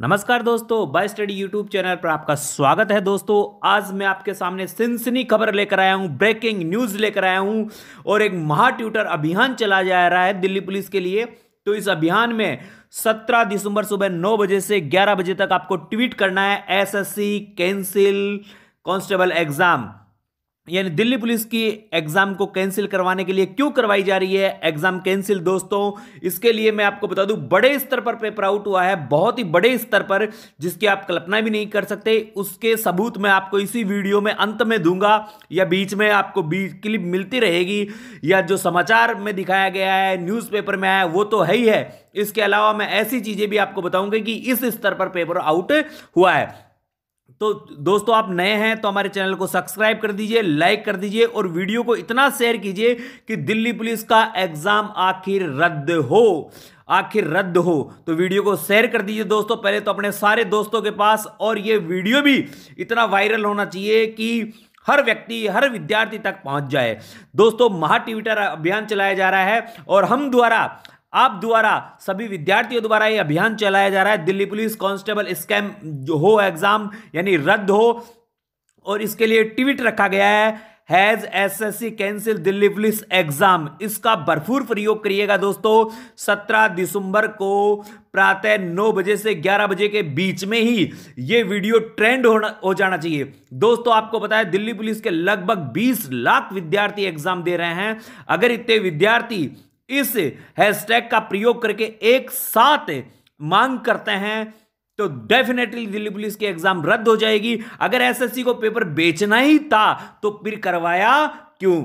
नमस्कार दोस्तों bye study YouTube channel पर आपका स्वागत है दोस्तों आज मैं आपके सामने सिंसनी खबर लेकर आया हूं ब्रेकिंग न्यूज लेकर आया हूं और एक महा ट्यूटर अभियान चला जा रहा है दिल्ली पुलिस के लिए तो इस अभियान में 17 दिसंबर सुबह 9 बजे से 11 बजे तक आपको ट्वीट करना है एस कैंसिल कांस्टेबल एग्जाम यानी दिल्ली पुलिस की एग्जाम को कैंसिल करवाने के लिए क्यों करवाई जा रही है एग्जाम कैंसिल दोस्तों इसके लिए मैं आपको बता दूं बड़े स्तर पर पेपर आउट हुआ है बहुत ही बड़े स्तर पर जिसकी आप कल्पना भी नहीं कर सकते उसके सबूत मैं आपको इसी वीडियो में अंत में दूंगा या बीच में आपको बीच क्लिप मिलती रहेगी या जो समाचार में दिखाया गया है न्यूज में आया वो तो है ही है इसके अलावा मैं ऐसी चीज़ें भी आपको बताऊंगा कि इस स्तर पर पेपर आउट हुआ है तो दोस्तों आप नए हैं तो हमारे चैनल को सब्सक्राइब कर दीजिए लाइक कर दीजिए और वीडियो को इतना शेयर कीजिए कि दिल्ली पुलिस का एग्जाम आखिर रद्द हो आखिर रद्द हो तो वीडियो को शेयर कर दीजिए दोस्तों पहले तो अपने सारे दोस्तों के पास और ये वीडियो भी इतना वायरल होना चाहिए कि हर व्यक्ति हर विद्यार्थी तक पहुंच जाए दोस्तों महा ट्विटर अभियान चलाया जा रहा है और हम द्वारा आप द्वारा सभी विद्यार्थियों द्वारा ये अभियान चलाया जा रहा है दिल्ली पुलिस कांस्टेबल स्कैम जो हो एग्जाम यानी रद्द हो और इसके लिए ट्वीट रखा गया है has SSC cancel Delhi police exam इसका भरपूर प्रयोग करिएगा दोस्तों 17 दिसंबर को प्रातः 9 बजे से 11 बजे के बीच में ही ये वीडियो ट्रेंड होना हो जाना चाहिए दोस्तों आपको पता है दिल्ली पुलिस के लगभग 20 लाख विद्यार्थी एग्जाम दे रहे हैं अगर इतने विद्यार्थी इस हैशटैग का प्रयोग करके एक साथ मांग करते हैं तो डेफिनेटली दिल्ली पुलिस की एग्जाम रद्द हो जाएगी अगर एसएससी को पेपर बेचना ही था तो फिर करवाया क्यों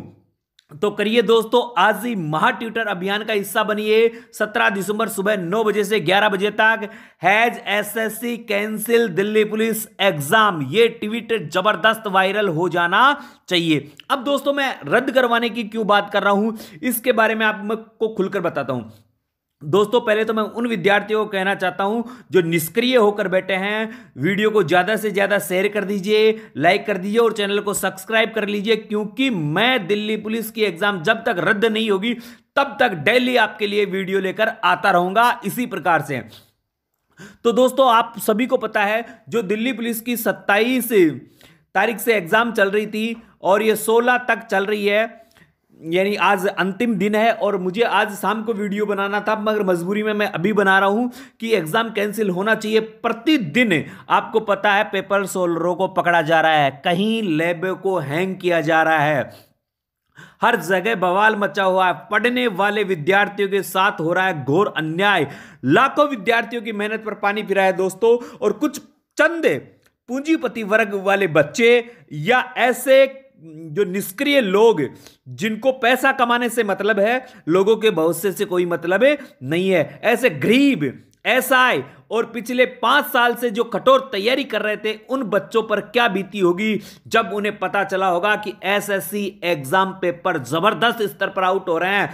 तो करिए दोस्तों आज ही महा ट्विटर अभियान का हिस्सा बनिए 17 दिसंबर सुबह 9 बजे से 11 बजे तक has SSC cancel Delhi police exam ये ट्वीट जबरदस्त वायरल हो जाना चाहिए अब दोस्तों मैं रद्द करवाने की क्यों बात कर रहा हूं इसके बारे में आपको खुलकर बताता हूं दोस्तों पहले तो मैं उन विद्यार्थियों को कहना चाहता हूं जो निष्क्रिय होकर बैठे हैं वीडियो को ज़्यादा से ज़्यादा शेयर कर दीजिए लाइक कर दीजिए और चैनल को सब्सक्राइब कर लीजिए क्योंकि मैं दिल्ली पुलिस की एग्ज़ाम जब तक रद्द नहीं होगी तब तक डेली आपके लिए वीडियो लेकर आता रहूंगा इसी प्रकार से तो दोस्तों आप सभी को पता है जो दिल्ली पुलिस की सत्ताईस तारीख से एग्ज़ाम चल रही थी और ये सोलह तक चल रही है यानी आज अंतिम दिन है और मुझे आज शाम को वीडियो बनाना था मगर मजबूरी में मैं अभी बना रहा हूँ कि एग्ज़ाम कैंसिल होना चाहिए प्रतिदिन आपको पता है पेपर सोलरों को पकड़ा जा रहा है कहीं लैब को हैंग किया जा रहा है हर जगह बवाल मचा हुआ है पढ़ने वाले विद्यार्थियों के साथ हो रहा है घोर अन्याय लाखों विद्यार्थियों की मेहनत पर पानी फिरा है दोस्तों और कुछ चंदे पूंजीपति वर्ग वाले बच्चे या ऐसे जो निष्क्रिय लोग जिनको पैसा कमाने से मतलब है लोगों के भविष्य से कोई मतलब नहीं है ऐसे गरीब एसआई और पिछले पांच साल से जो कठोर तैयारी कर रहे थे उन बच्चों पर क्या बीती होगी जब उन्हें पता चला होगा कि एसएससी एग्जाम पेपर जबरदस्त स्तर पर आउट हो रहे हैं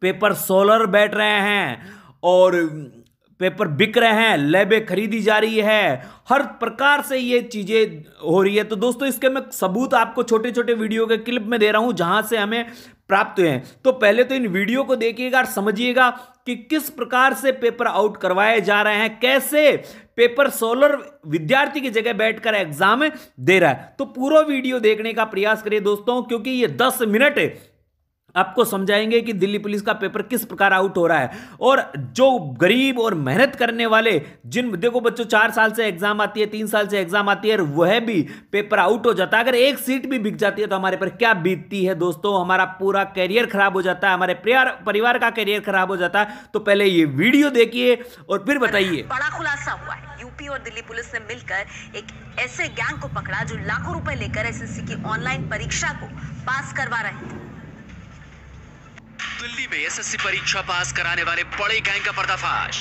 पेपर सोलर बैठ रहे हैं और पेपर बिक रहे हैं लैबे खरीदी जा रही है हर प्रकार से ये चीज़ें हो रही है तो दोस्तों इसके मैं सबूत आपको छोटे छोटे वीडियो के क्लिप में दे रहा हूँ जहाँ से हमें प्राप्त हुए हैं तो पहले तो इन वीडियो को देखिएगा और समझिएगा कि किस प्रकार से पेपर आउट करवाए जा रहे हैं कैसे पेपर सोलर विद्यार्थी की जगह बैठकर एग्जाम दे रहा है तो पूरा वीडियो देखने का प्रयास करिए दोस्तों क्योंकि ये दस मिनट आपको समझाएंगे कि दिल्ली पुलिस का पेपर किस प्रकार आउट हो रहा है और जो गरीब और मेहनत करने वाले जिन देखो बच्चों चार साल से एग्जाम आती है तीन साल से एग्जाम आती है वह भी पेपर आउट हो जाता है अगर एक सीट भी बिक जाती है तो हमारे पर क्या बीतती है दोस्तों हमारा पूरा करियर खराब हो जाता है हमारे परिवार का करियर खराब हो जाता है तो पहले ये वीडियो देखिए और फिर बताइए बड़ा खुलासा हुआ है यूपी और दिल्ली पुलिस ने मिलकर एक ऐसे गैंग को पकड़ा जो लाखों रुपए लेकर एसएससी की ऑनलाइन परीक्षा को पास करवा रहे थे दिल्ली में एसएससी परीक्षा पास कराने वाले बड़े गैंग का पर्दाफाश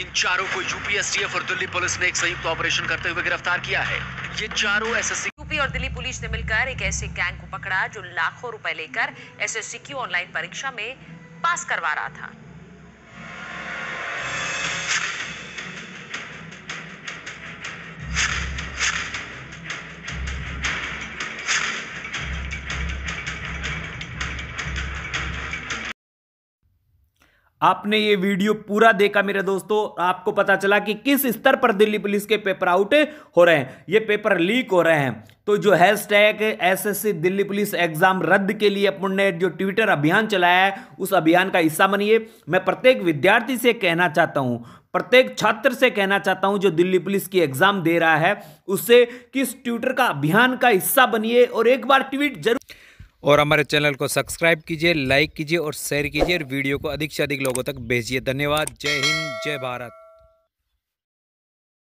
इन चारों को यूपीएसटीएफ और दिल्ली पुलिस ने एक संयुक्त ऑपरेशन करते हुए गिरफ्तार किया है ये चारों एसएससी यूपी और दिल्ली पुलिस ने मिलकर एक ऐसे गैंग को पकड़ा जो लाखों रुपए लेकर एसएससी की ऑनलाइन परीक्षा में पास करवा रहा था आपने ये वीडियो पूरा देखा मेरे दोस्तों आपको पता चला कि किस स्तर पर दिल्ली पुलिस के पेपर आउट हो रहे हैं ये पेपर लीक हो रहे हैं तो जो hashtag SSC Delhi police exam रद्द के लिए अपन ने जो ट्विटर अभियान चलाया है उस अभियान का हिस्सा बनिए मैं प्रत्येक विद्यार्थी से कहना चाहता हूँ प्रत्येक छात्र से कहना चाहता हूं जो दिल्ली पुलिस की एग्जाम दे रहा है उससे किस ट्विटर का अभियान का हिस्सा बनिए और एक बार ट्वीट जरूर और हमारे चैनल को सब्सक्राइब कीजिए लाइक कीजिए और शेयर कीजिए और वीडियो को अधिक से अधिक लोगों तक भेजिए धन्यवाद जय हिंद जय भारत